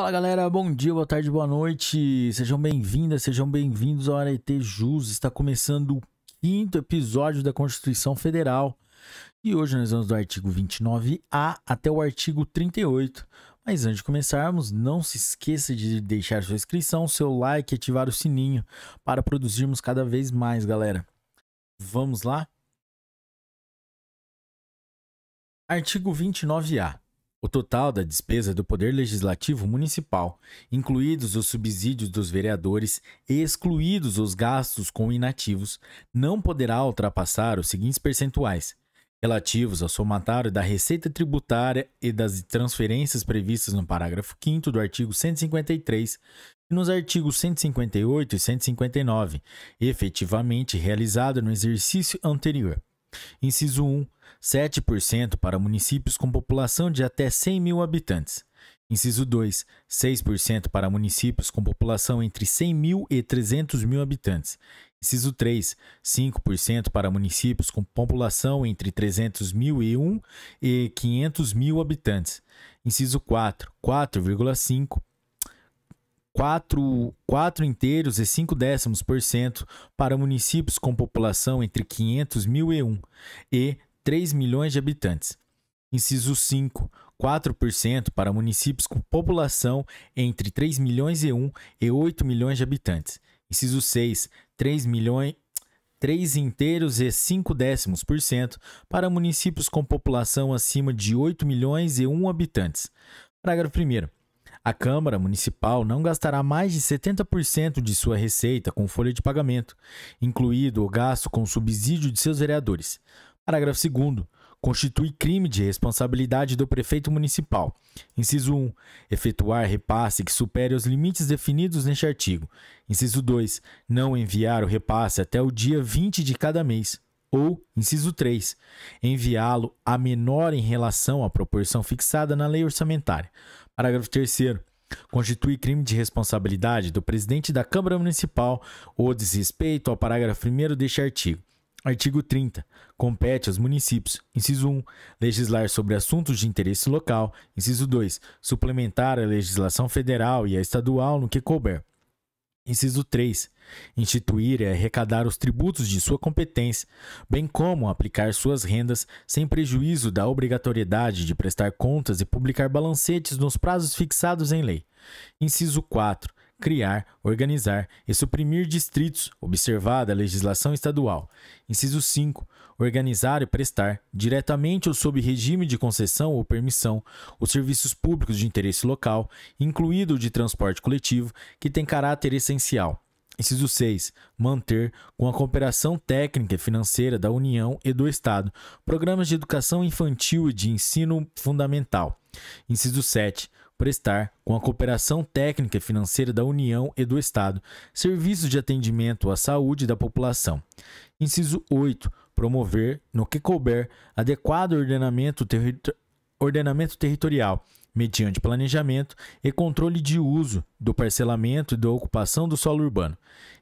Fala galera, bom dia, boa tarde, boa noite. Sejam bem-vindas, sejam bem-vindos ao Arete Jus. Está começando o quinto episódio da Constituição Federal. E hoje nós vamos do artigo 29A até o artigo 38. Mas antes de começarmos, não se esqueça de deixar sua inscrição, seu like e ativar o sininho para produzirmos cada vez mais, galera. Vamos lá? Artigo 29A. O total da despesa do Poder Legislativo Municipal, incluídos os subsídios dos vereadores e excluídos os gastos com inativos, não poderá ultrapassar os seguintes percentuais: relativos ao somatário da receita tributária e das transferências previstas no parágrafo 5 do artigo 153 e nos artigos 158 e 159, efetivamente realizado no exercício anterior Inciso 1, 7% para municípios com população de até 100 mil habitantes. Inciso 2, 6% para municípios com população entre 100 mil e 300 mil habitantes. Inciso 3, 5% para municípios com população entre 300 mil e 1 e 500 mil habitantes. Inciso 4, 4,5% 4, 4 inteiros e 5 décimos por cento para municípios com população entre 500 mil e 1 e 3 milhões de habitantes. Inciso 5, 4% para municípios com população entre 3 milhões e 1 e 8 milhões de habitantes. Inciso 6, 3 milhões 3 inteiros e 5 décimos por cento para municípios com população acima de 8 milhões e 1 habitantes. Parágrafo 1 a Câmara Municipal não gastará mais de 70% de sua receita com folha de pagamento, incluído o gasto com subsídio de seus vereadores. Parágrafo 2 constitui crime de responsabilidade do prefeito municipal. Inciso 1. Efetuar repasse que supere os limites definidos neste artigo. Inciso 2. Não enviar o repasse até o dia 20 de cada mês ou, inciso 3, enviá-lo a menor em relação à proporção fixada na lei orçamentária. Parágrafo 3 constitui crime de responsabilidade do presidente da Câmara Municipal o desrespeito ao parágrafo 1 deste artigo. Artigo 30. Compete aos municípios, inciso 1, legislar sobre assuntos de interesse local, inciso 2, suplementar a legislação federal e a estadual no que couber, Inciso 3. Instituir e arrecadar os tributos de sua competência, bem como aplicar suas rendas, sem prejuízo da obrigatoriedade de prestar contas e publicar balancetes nos prazos fixados em lei. Inciso 4 criar, organizar e suprimir distritos, observada a legislação estadual. Inciso 5. Organizar e prestar, diretamente ou sob regime de concessão ou permissão, os serviços públicos de interesse local, incluído o de transporte coletivo, que tem caráter essencial. Inciso 6. Manter, com a cooperação técnica e financeira da União e do Estado, programas de educação infantil e de ensino fundamental. Inciso 7 prestar, com a cooperação técnica e financeira da União e do Estado, serviços de atendimento à saúde da população. Inciso 8. Promover, no que couber, adequado ordenamento, terri ordenamento territorial, mediante planejamento e controle de uso, do parcelamento e da ocupação do solo urbano.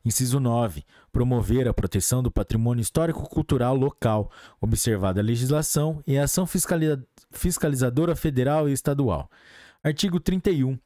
Inciso 9. Promover a proteção do patrimônio histórico-cultural local, observada a legislação e a ação fiscaliza fiscalizadora federal e estadual. Artigo 31.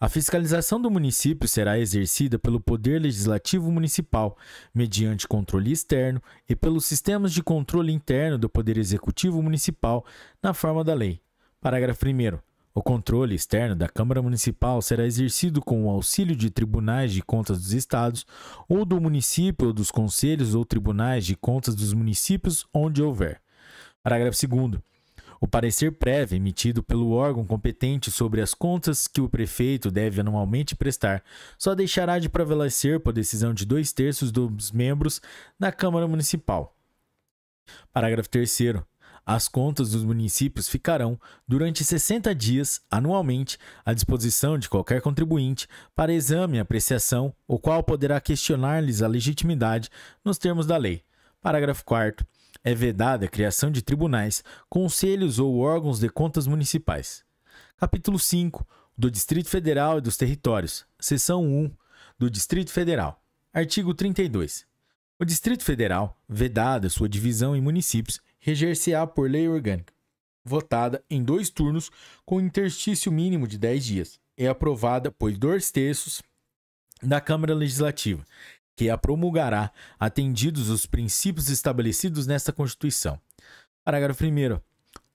A fiscalização do município será exercida pelo Poder Legislativo Municipal, mediante controle externo e pelos sistemas de controle interno do Poder Executivo Municipal, na forma da lei. Parágrafo 1. O controle externo da Câmara Municipal será exercido com o auxílio de tribunais de contas dos estados, ou do município, ou dos conselhos ou tribunais de contas dos municípios onde houver. Parágrafo 2. O parecer prévio emitido pelo órgão competente sobre as contas que o prefeito deve anualmente prestar só deixará de prevalecer por decisão de dois terços dos membros da Câmara Municipal. Parágrafo 3. As contas dos municípios ficarão, durante 60 dias, anualmente, à disposição de qualquer contribuinte para exame e apreciação, o qual poderá questionar-lhes a legitimidade nos termos da lei. Parágrafo 4. É vedada a criação de tribunais, conselhos ou órgãos de contas municipais. Capítulo 5. Do Distrito Federal e dos Territórios. Seção 1. Do Distrito Federal. Artigo 32. O Distrito Federal, vedada sua divisão em municípios, reger-se-á por lei orgânica, votada em dois turnos com interstício mínimo de 10 dias, e aprovada por dois terços da Câmara Legislativa, que a promulgará, atendidos os princípios estabelecidos nesta Constituição. Parágrafo 1.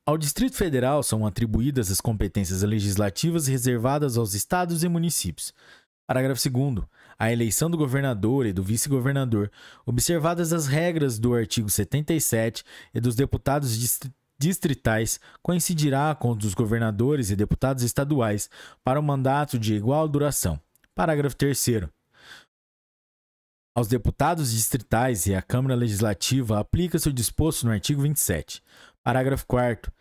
Ao Distrito Federal são atribuídas as competências legislativas reservadas aos estados e municípios. Parágrafo 2. A eleição do governador e do vice-governador, observadas as regras do artigo 77 e dos deputados distritais, coincidirá com os dos governadores e deputados estaduais para um mandato de igual duração. Parágrafo 3. Aos deputados distritais e à Câmara Legislativa aplica-se o disposto no artigo 27. Parágrafo 4.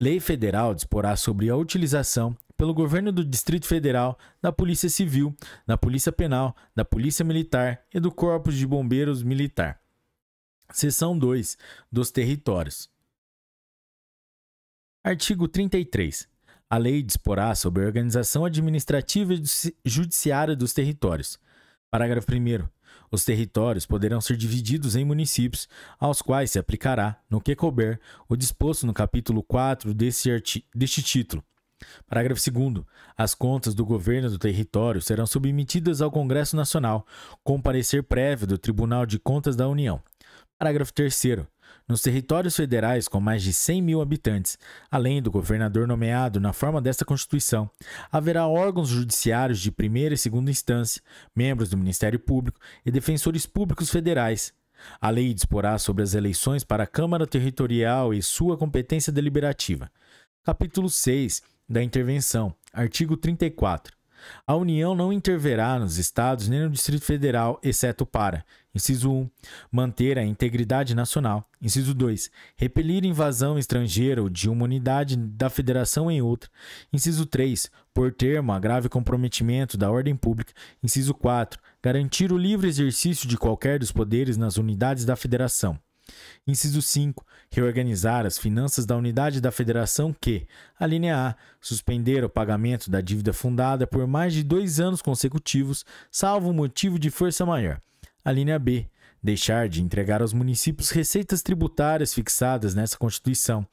Lei federal disporá sobre a utilização, pelo governo do Distrito Federal, da Polícia Civil, da Polícia Penal, da Polícia Militar e do Corpo de Bombeiros Militar. Seção 2. Dos territórios. Artigo 33. A lei disporá sobre a organização administrativa e judiciária dos territórios. Parágrafo 1. Os territórios poderão ser divididos em municípios, aos quais se aplicará, no que couber, o disposto no capítulo 4 deste, deste título. Parágrafo 2. As contas do governo do território serão submetidas ao Congresso Nacional, com parecer prévio do Tribunal de Contas da União. Parágrafo 3 nos territórios federais com mais de 100 mil habitantes, além do governador nomeado na forma desta Constituição, haverá órgãos judiciários de primeira e segunda instância, membros do Ministério Público e defensores públicos federais. A lei disporá sobre as eleições para a Câmara Territorial e sua competência deliberativa. Capítulo 6 da Intervenção, artigo 34. A União não interverá nos estados nem no Distrito Federal, exceto para Inciso 1. Manter a integridade nacional. Inciso 2. Repelir invasão estrangeira ou de uma unidade da federação em outra. Inciso 3. Por termo a grave comprometimento da ordem pública. Inciso 4. Garantir o livre exercício de qualquer dos poderes nas unidades da federação. Inciso 5. Reorganizar as finanças da unidade da federação que, a linha A, suspender o pagamento da dívida fundada por mais de dois anos consecutivos, salvo motivo de força maior. A linha B, deixar de entregar aos municípios receitas tributárias fixadas nessa Constituição,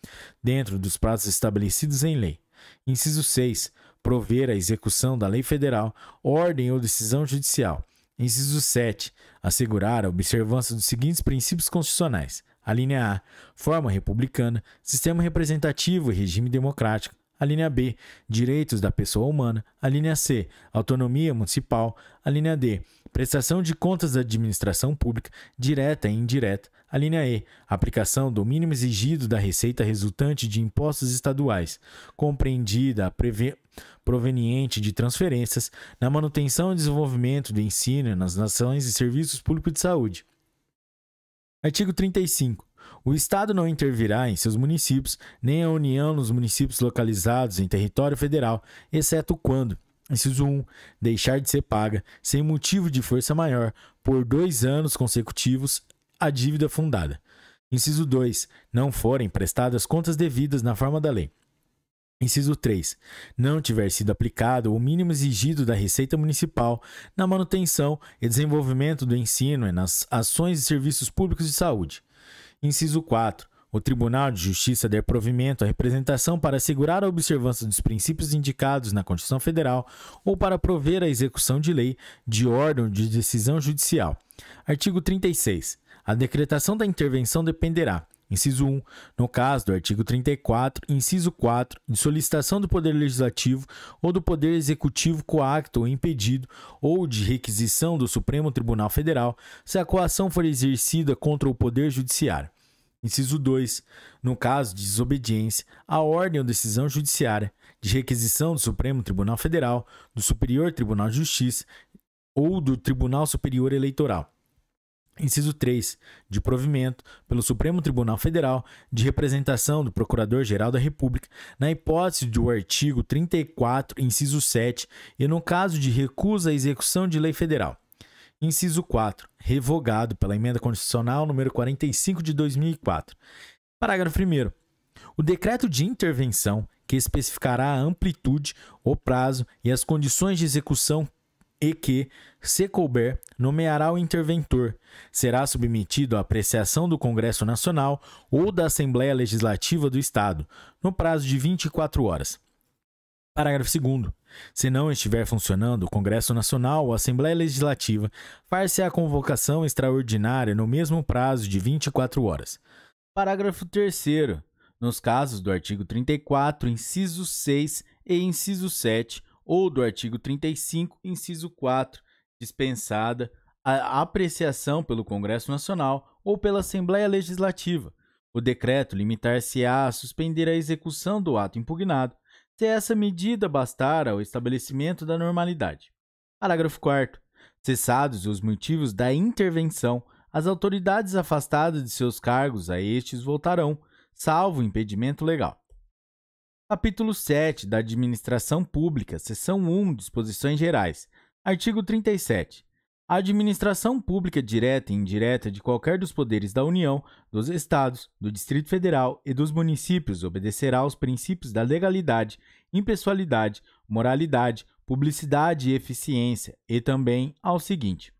dentro dos prazos estabelecidos em lei. Inciso 6. Prover a execução da lei federal, ordem ou decisão judicial. Inciso 7. Assegurar a observância dos seguintes princípios constitucionais. A linha A. Forma republicana, sistema representativo e regime democrático a linha B, direitos da pessoa humana. A linha C, autonomia municipal. A linha D, prestação de contas da administração pública, direta e indireta. A linha E, aplicação do mínimo exigido da receita resultante de impostos estaduais, compreendida a prever proveniente de transferências na manutenção e desenvolvimento do ensino nas nações e serviços públicos de saúde. Artigo 35. O Estado não intervirá em seus municípios, nem a União nos municípios localizados em território federal, exceto quando, inciso 1, deixar de ser paga, sem motivo de força maior, por dois anos consecutivos, a dívida fundada. Inciso 2, não forem prestadas contas devidas na forma da lei. Inciso 3. Não tiver sido aplicado o mínimo exigido da Receita Municipal na manutenção e desenvolvimento do ensino e nas ações e serviços públicos de saúde. Inciso 4. O Tribunal de Justiça der provimento à representação para assegurar a observância dos princípios indicados na Constituição Federal ou para prover a execução de lei, de ordem de decisão judicial. Artigo 36. A decretação da intervenção dependerá, Inciso 1. No caso do artigo 34, inciso 4, em solicitação do Poder Legislativo ou do Poder Executivo coacto ou impedido ou de requisição do Supremo Tribunal Federal, se a coação for exercida contra o Poder Judiciário. Inciso 2. No caso de desobediência à ordem ou decisão judiciária, de requisição do Supremo Tribunal Federal, do Superior Tribunal de Justiça ou do Tribunal Superior Eleitoral. Inciso 3. De provimento pelo Supremo Tribunal Federal de representação do Procurador-Geral da República, na hipótese do artigo 34, inciso 7, e no caso de recusa à execução de lei federal. Inciso 4. Revogado pela Emenda Constitucional número 45 de 2004. Parágrafo 1. O decreto de intervenção, que especificará a amplitude, o prazo e as condições de execução e que, se couber, nomeará o interventor. Será submetido à apreciação do Congresso Nacional ou da Assembleia Legislativa do Estado, no prazo de 24 horas. Parágrafo 2. Se não estiver funcionando o Congresso Nacional ou a Assembleia Legislativa, far-se a convocação extraordinária no mesmo prazo de 24 horas. Parágrafo 3. Nos casos do artigo 34, inciso 6 e inciso 7, ou do artigo 35, inciso 4, dispensada a apreciação pelo Congresso Nacional ou pela Assembleia Legislativa. O decreto limitar-se-á a suspender a execução do ato impugnado, se essa medida bastar ao estabelecimento da normalidade. Parágrafo 4. Cessados os motivos da intervenção, as autoridades afastadas de seus cargos a estes voltarão, salvo impedimento legal. Capítulo 7 da Administração Pública, Seção 1, Disposições Gerais. Artigo 37. A administração pública direta e indireta de qualquer dos poderes da União, dos Estados, do Distrito Federal e dos municípios obedecerá aos princípios da legalidade, impessoalidade, moralidade, publicidade e eficiência, e também ao seguinte: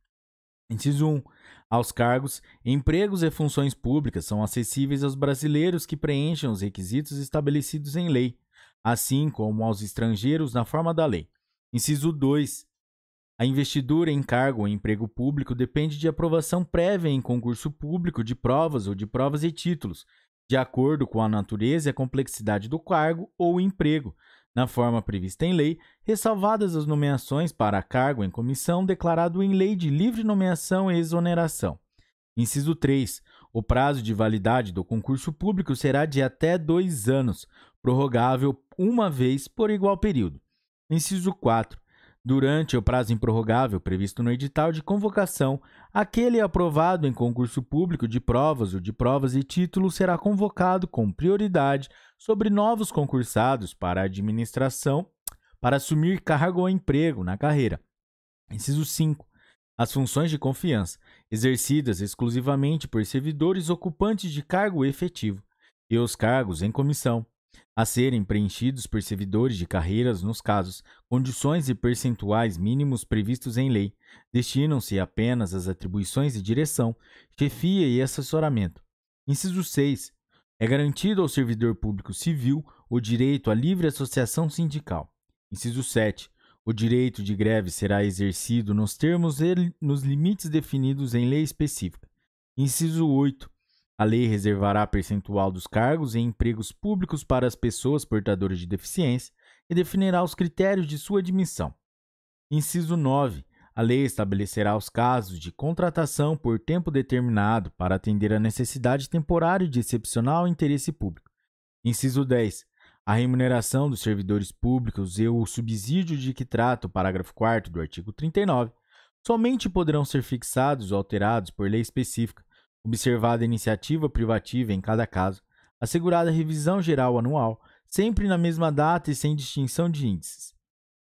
Inciso 1. Aos cargos, empregos e funções públicas são acessíveis aos brasileiros que preencham os requisitos estabelecidos em lei, assim como aos estrangeiros na forma da lei. Inciso 2. A investidura em cargo ou emprego público depende de aprovação prévia em concurso público de provas ou de provas e títulos, de acordo com a natureza e a complexidade do cargo ou emprego, na forma prevista em lei, ressalvadas as nomeações para cargo em comissão declarado em lei de livre nomeação e exoneração. Inciso 3. O prazo de validade do concurso público será de até dois anos, prorrogável uma vez por igual período. Inciso 4 durante o prazo improrrogável previsto no edital de convocação, aquele aprovado em concurso público de provas ou de provas e títulos será convocado com prioridade sobre novos concursados para a administração para assumir cargo ou emprego na carreira. Inciso 5. As funções de confiança, exercidas exclusivamente por servidores ocupantes de cargo efetivo, e os cargos em comissão, a serem preenchidos por servidores de carreiras nos casos, condições e percentuais mínimos previstos em lei. Destinam-se apenas às atribuições de direção, chefia e assessoramento. Inciso 6. É garantido ao servidor público civil o direito à livre associação sindical. Inciso 7. O direito de greve será exercido nos termos e nos limites definidos em lei específica. Inciso 8. A lei reservará percentual dos cargos e empregos públicos para as pessoas portadoras de deficiência e definirá os critérios de sua admissão. Inciso 9. A lei estabelecerá os casos de contratação por tempo determinado para atender à necessidade temporária de excepcional interesse público. Inciso 10. A remuneração dos servidores públicos e o subsídio de que trata o parágrafo 4 do artigo 39 somente poderão ser fixados ou alterados por lei específica, Observada a iniciativa privativa em cada caso, assegurada a revisão geral anual, sempre na mesma data e sem distinção de índices.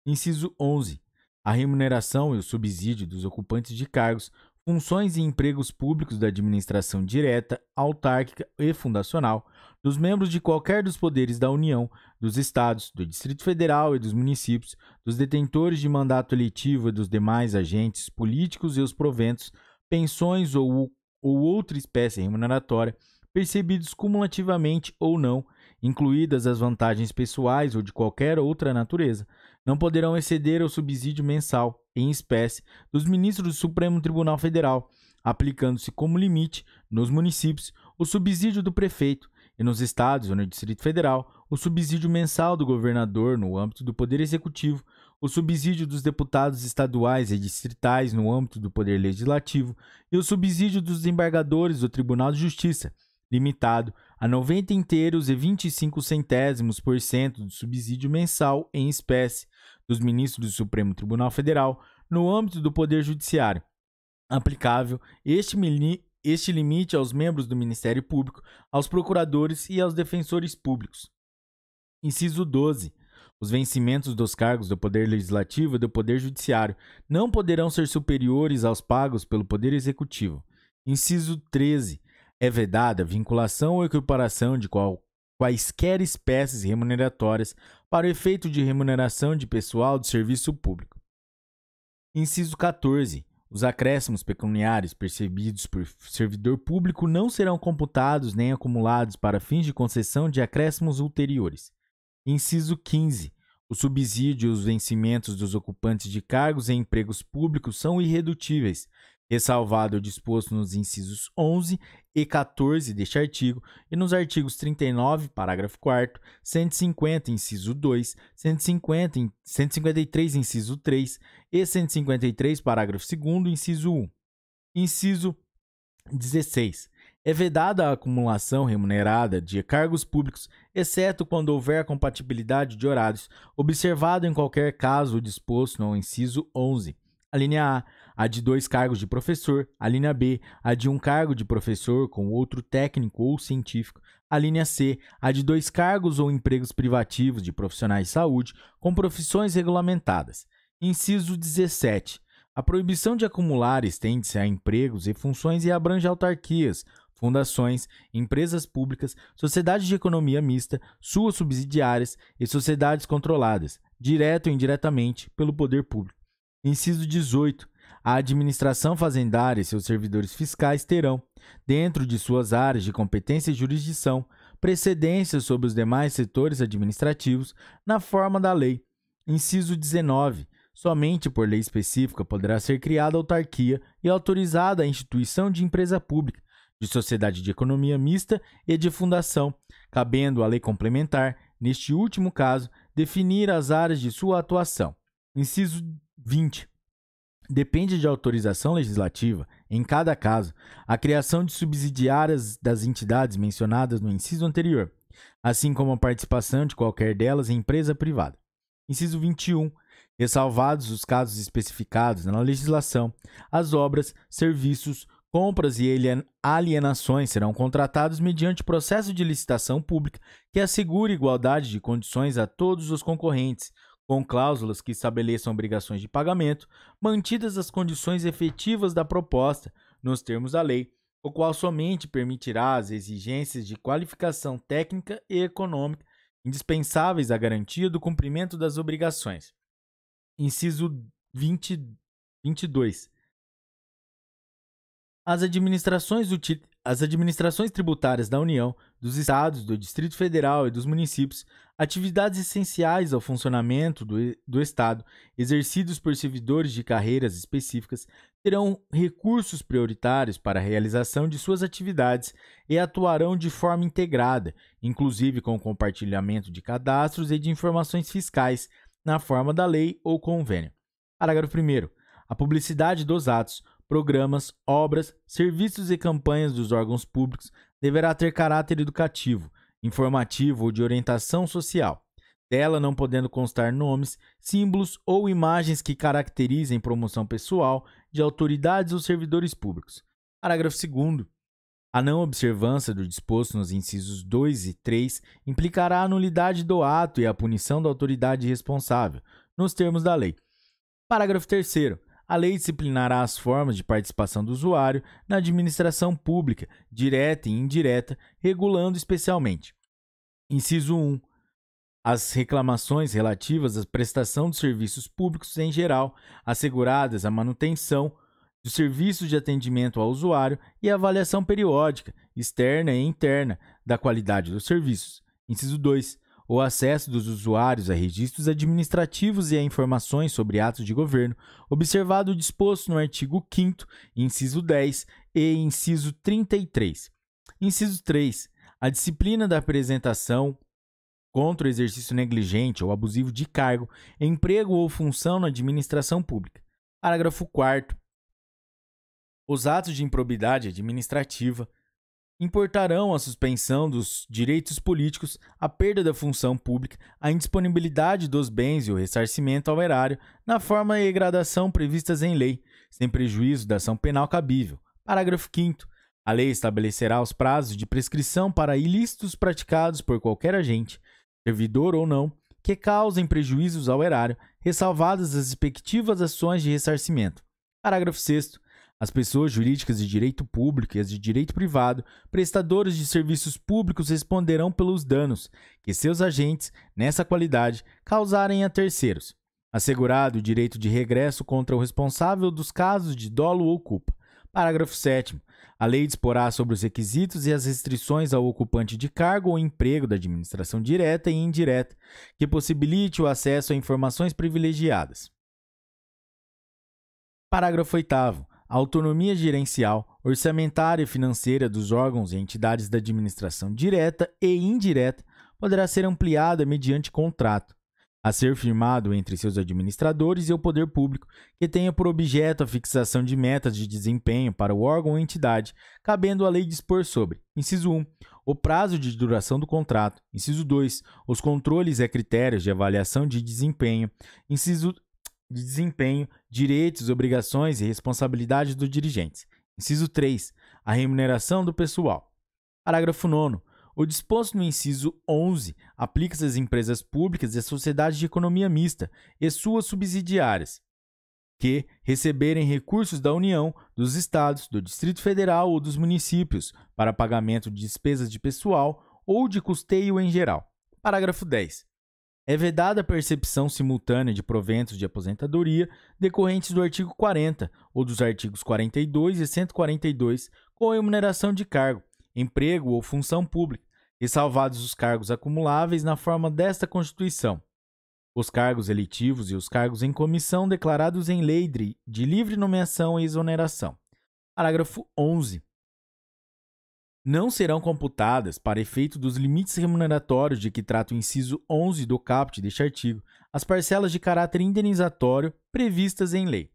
Inciso 11. A remuneração e o subsídio dos ocupantes de cargos, funções e empregos públicos da administração direta, autárquica e fundacional, dos membros de qualquer dos poderes da União, dos Estados, do Distrito Federal e dos municípios, dos detentores de mandato eletivo e dos demais agentes políticos e os proventos, pensões ou o ou outra espécie remuneratória, percebidos cumulativamente ou não, incluídas as vantagens pessoais ou de qualquer outra natureza, não poderão exceder o subsídio mensal, em espécie, dos ministros do Supremo Tribunal Federal, aplicando-se como limite, nos municípios, o subsídio do prefeito e nos estados ou no Distrito Federal, o subsídio mensal do governador no âmbito do Poder Executivo, o subsídio dos deputados estaduais e distritais no âmbito do Poder Legislativo e o subsídio dos embargadores do Tribunal de Justiça, limitado a 90 inteiros e 25 centésimos por cento do subsídio mensal em espécie dos ministros do Supremo Tribunal Federal no âmbito do Poder Judiciário. Aplicável este, este limite aos membros do Ministério Público, aos procuradores e aos defensores públicos. Inciso 12. Os vencimentos dos cargos do Poder Legislativo e do Poder Judiciário não poderão ser superiores aos pagos pelo Poder Executivo. Inciso 13. É vedada vinculação ou equiparação de qual, quaisquer espécies remuneratórias para o efeito de remuneração de pessoal de serviço público. Inciso 14. Os acréscimos pecuniários percebidos por servidor público não serão computados nem acumulados para fins de concessão de acréscimos ulteriores. Inciso 15. O subsídio e os vencimentos dos ocupantes de cargos e empregos públicos são irredutíveis, ressalvado o disposto nos incisos 11 e 14 deste artigo e nos artigos 39, parágrafo 4 150, inciso 2, 150, 153, inciso 3 e 153, parágrafo 2 inciso 1. Inciso 16. É vedada a acumulação remunerada de cargos públicos, exceto quando houver compatibilidade de horários, observado em qualquer caso o disposto no inciso 11. A linha A, a de dois cargos de professor. A linha B, a de um cargo de professor com outro técnico ou científico. A linha C, a de dois cargos ou empregos privativos de profissionais de saúde com profissões regulamentadas. Inciso 17. A proibição de acumular estende-se a empregos e funções e abrange autarquias, fundações, empresas públicas, sociedades de economia mista, suas subsidiárias e sociedades controladas, direto ou indiretamente, pelo poder público. Inciso 18. A administração fazendária e seus servidores fiscais terão, dentro de suas áreas de competência e jurisdição, precedência sobre os demais setores administrativos na forma da lei. Inciso 19. Somente por lei específica poderá ser criada autarquia e autorizada a instituição de empresa pública, de sociedade de economia mista e de fundação, cabendo à lei complementar, neste último caso, definir as áreas de sua atuação. Inciso 20. Depende de autorização legislativa, em cada caso, a criação de subsidiárias das entidades mencionadas no inciso anterior, assim como a participação de qualquer delas em empresa privada. Inciso 21. Ressalvados os casos especificados na legislação, as obras, serviços, Compras e alienações serão contratados mediante processo de licitação pública que assegure igualdade de condições a todos os concorrentes, com cláusulas que estabeleçam obrigações de pagamento, mantidas as condições efetivas da proposta, nos termos da lei, o qual somente permitirá as exigências de qualificação técnica e econômica indispensáveis à garantia do cumprimento das obrigações. Inciso 20, 22. As administrações, as administrações tributárias da União, dos Estados, do Distrito Federal e dos municípios, atividades essenciais ao funcionamento do, do Estado, exercidos por servidores de carreiras específicas, terão recursos prioritários para a realização de suas atividades e atuarão de forma integrada, inclusive com o compartilhamento de cadastros e de informações fiscais, na forma da lei ou convênio. Parágrafo 1. A publicidade dos atos programas, obras, serviços e campanhas dos órgãos públicos deverá ter caráter educativo, informativo ou de orientação social, dela não podendo constar nomes, símbolos ou imagens que caracterizem promoção pessoal de autoridades ou servidores públicos. Parágrafo 2. A não observância do disposto nos incisos 2 e 3 implicará a nulidade do ato e a punição da autoridade responsável, nos termos da lei. Parágrafo 3. A lei disciplinará as formas de participação do usuário na administração pública, direta e indireta, regulando especialmente: inciso 1. As reclamações relativas à prestação de serviços públicos em geral, asseguradas a manutenção dos serviços de atendimento ao usuário e avaliação periódica, externa e interna, da qualidade dos serviços. Inciso 2 o acesso dos usuários a registros administrativos e a informações sobre atos de governo, observado o disposto no artigo 5, inciso 10 e inciso 33. Inciso 3. A disciplina da apresentação contra o exercício negligente ou abusivo de cargo, emprego ou função na administração pública. Parágrafo 4. Os atos de improbidade administrativa importarão a suspensão dos direitos políticos, a perda da função pública, a indisponibilidade dos bens e o ressarcimento ao erário, na forma e gradação previstas em lei, sem prejuízo da ação penal cabível. Parágrafo 5 A lei estabelecerá os prazos de prescrição para ilícitos praticados por qualquer agente, servidor ou não, que causem prejuízos ao erário, ressalvadas as respectivas ações de ressarcimento. Parágrafo 6 as pessoas jurídicas de direito público e as de direito privado, prestadores de serviços públicos responderão pelos danos que seus agentes, nessa qualidade, causarem a terceiros, assegurado o direito de regresso contra o responsável dos casos de dolo ou culpa. Parágrafo 7. A lei disporá sobre os requisitos e as restrições ao ocupante de cargo ou emprego da administração direta e indireta que possibilite o acesso a informações privilegiadas. Parágrafo 8. A autonomia gerencial, orçamentária e financeira dos órgãos e entidades da administração direta e indireta poderá ser ampliada mediante contrato, a ser firmado entre seus administradores e o poder público, que tenha por objeto a fixação de metas de desempenho para o órgão ou entidade, cabendo a lei dispor sobre: inciso 1, o prazo de duração do contrato, inciso 2, os controles e critérios de avaliação de desempenho, inciso de desempenho, direitos, obrigações e responsabilidades dos dirigentes. Inciso 3. A remuneração do pessoal. Parágrafo 9. O disposto no inciso 11 aplica-se às empresas públicas e às sociedades de economia mista e suas subsidiárias, que receberem recursos da União, dos Estados, do Distrito Federal ou dos municípios para pagamento de despesas de pessoal ou de custeio em geral. Parágrafo 10. É vedada a percepção simultânea de proventos de aposentadoria decorrentes do artigo 40 ou dos artigos 42 e 142 com remuneração de cargo, emprego ou função pública, e salvados os cargos acumuláveis na forma desta Constituição. Os cargos eletivos e os cargos em comissão declarados em lei de livre nomeação e exoneração. Parágrafo 11 não serão computadas, para efeito dos limites remuneratórios de que trata o inciso 11 do caput deste artigo, as parcelas de caráter indenizatório previstas em lei.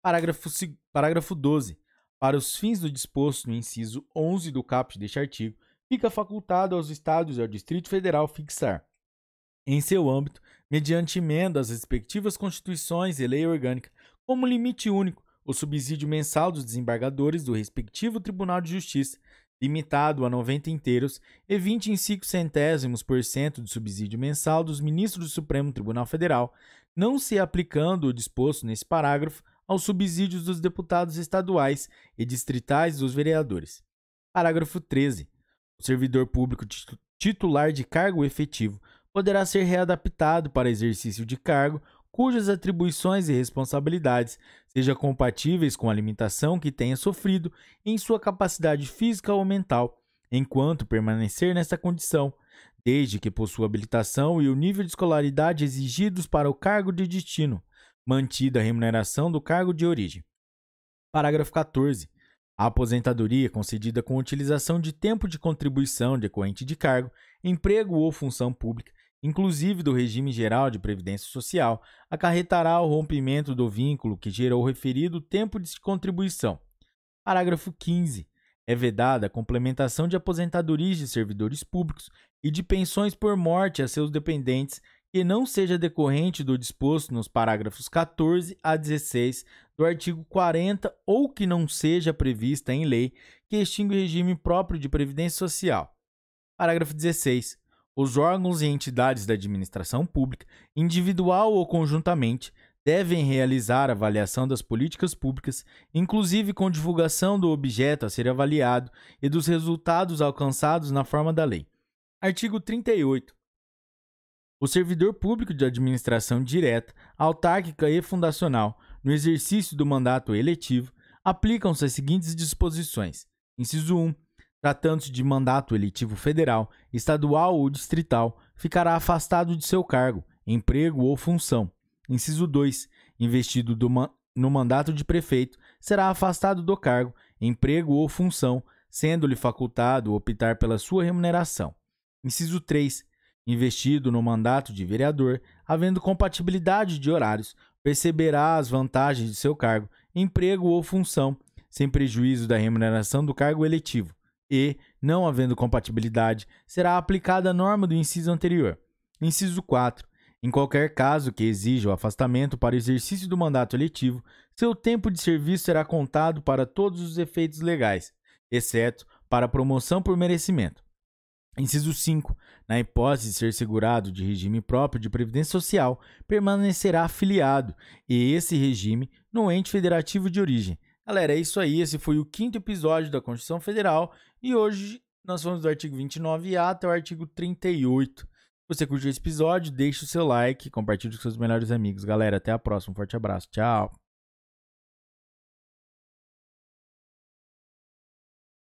Parágrafo, parágrafo 12. Para os fins do disposto no inciso 11 do caput deste artigo, fica facultado aos Estados e ao Distrito Federal fixar, em seu âmbito, mediante emenda às respectivas Constituições e lei orgânica, como limite único, o subsídio mensal dos desembargadores do respectivo Tribunal de Justiça limitado a 90 inteiros, e 25 centésimos por cento de subsídio mensal dos ministros do Supremo Tribunal Federal, não se aplicando o disposto nesse parágrafo aos subsídios dos deputados estaduais e distritais dos vereadores. Parágrafo 13. O servidor público titular de cargo efetivo poderá ser readaptado para exercício de cargo cujas atribuições e responsabilidades sejam compatíveis com a limitação que tenha sofrido em sua capacidade física ou mental, enquanto permanecer nessa condição, desde que possua habilitação e o nível de escolaridade exigidos para o cargo de destino, mantida a remuneração do cargo de origem. Parágrafo 14. A aposentadoria concedida com utilização de tempo de contribuição decorrente de cargo, emprego ou função pública inclusive do regime geral de previdência social, acarretará o rompimento do vínculo que gerou o referido tempo de contribuição. Parágrafo 15. É vedada a complementação de aposentadorias de servidores públicos e de pensões por morte a seus dependentes que não seja decorrente do disposto nos parágrafos 14 a 16 do artigo 40 ou que não seja prevista em lei que extingue o regime próprio de previdência social. Parágrafo 16 os órgãos e entidades da administração pública, individual ou conjuntamente, devem realizar avaliação das políticas públicas, inclusive com divulgação do objeto a ser avaliado e dos resultados alcançados na forma da lei. Artigo 38. O servidor público de administração direta, autárquica e fundacional, no exercício do mandato eletivo, aplicam-se as seguintes disposições: inciso 1 tratando-se de mandato eletivo federal, estadual ou distrital, ficará afastado de seu cargo, emprego ou função. Inciso 2. Investido man no mandato de prefeito, será afastado do cargo, emprego ou função, sendo-lhe facultado optar pela sua remuneração. Inciso 3. Investido no mandato de vereador, havendo compatibilidade de horários, perceberá as vantagens de seu cargo, emprego ou função, sem prejuízo da remuneração do cargo eletivo e, não havendo compatibilidade, será aplicada a norma do inciso anterior. Inciso 4. Em qualquer caso que exija o afastamento para o exercício do mandato eletivo, seu tempo de serviço será contado para todos os efeitos legais, exceto para promoção por merecimento. Inciso 5. Na hipótese de ser segurado de regime próprio de previdência social, permanecerá afiliado, e esse regime, no ente federativo de origem, Galera, é isso aí. Esse foi o quinto episódio da Constituição Federal e hoje nós vamos do artigo 29A até o artigo 38. Se você curtiu esse episódio, deixe o seu like, compartilhe com seus melhores amigos. Galera, até a próxima. Um forte abraço. Tchau.